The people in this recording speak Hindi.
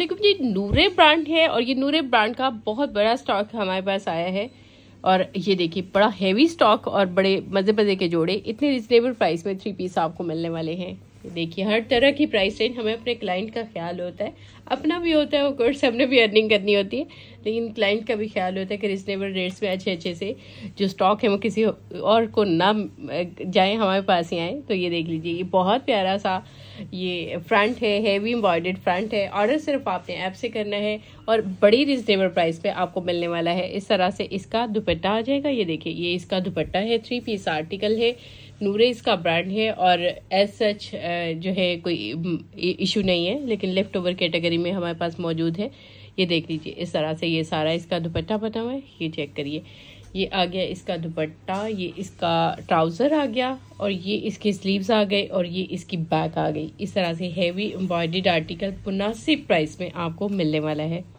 जी नूरे ब्रांड है और ये नूरे ब्रांड का बहुत बड़ा स्टॉक हमारे पास आया है और ये देखिए बड़ा हैवी स्टॉक और बड़े मज़े मज़े के जोड़े इतने रिजनेबल प्राइस में थ्री पीस आपको मिलने वाले हैं तो देखिए हर तरह की प्राइस रेंज हमें अपने क्लाइंट का ख्याल होता है अपना भी होता है कोर्स हमने भी अर्निंग करनी होती है लेकिन क्लाइंट का भी ख्याल होता है कि रिजनेबल रेट्स में अच्छे अच्छे से जो स्टॉक है वो किसी और को ना जाए हमारे पास ही आए तो ये देख लीजिए ये बहुत प्यारा सा ये फ्रंट है हैवी एम्ब्रॉयडेड फ्रंट है ऑर्डर सिर्फ आपने ऐप से करना है और बड़ी रिजनेबल प्राइस पे आपको मिलने वाला है इस तरह से इसका दुपट्टा आ जाएगा ये देखिए ये इसका दुपट्टा है थ्री पीस आर्टिकल है नूरे इसका ब्रांड है और एज सच जो है कोई इशू नहीं है लेकिन लेफ्ट ओवर कैटेगरी में हमारे पास मौजूद है ये देख लीजिए इस तरह से ये सारा इसका दुपट्टा बना हुआ है ये चेक करिए ये आ गया इसका दुपट्टा ये इसका ट्राउज़र आ गया और ये इसके स्लीव्स आ गए और ये इसकी बैक आ गई इस तरह से हैवी एम्ब्रॉयड्रीड आर्टिकल मुनासिब प्राइस में आपको मिलने वाला है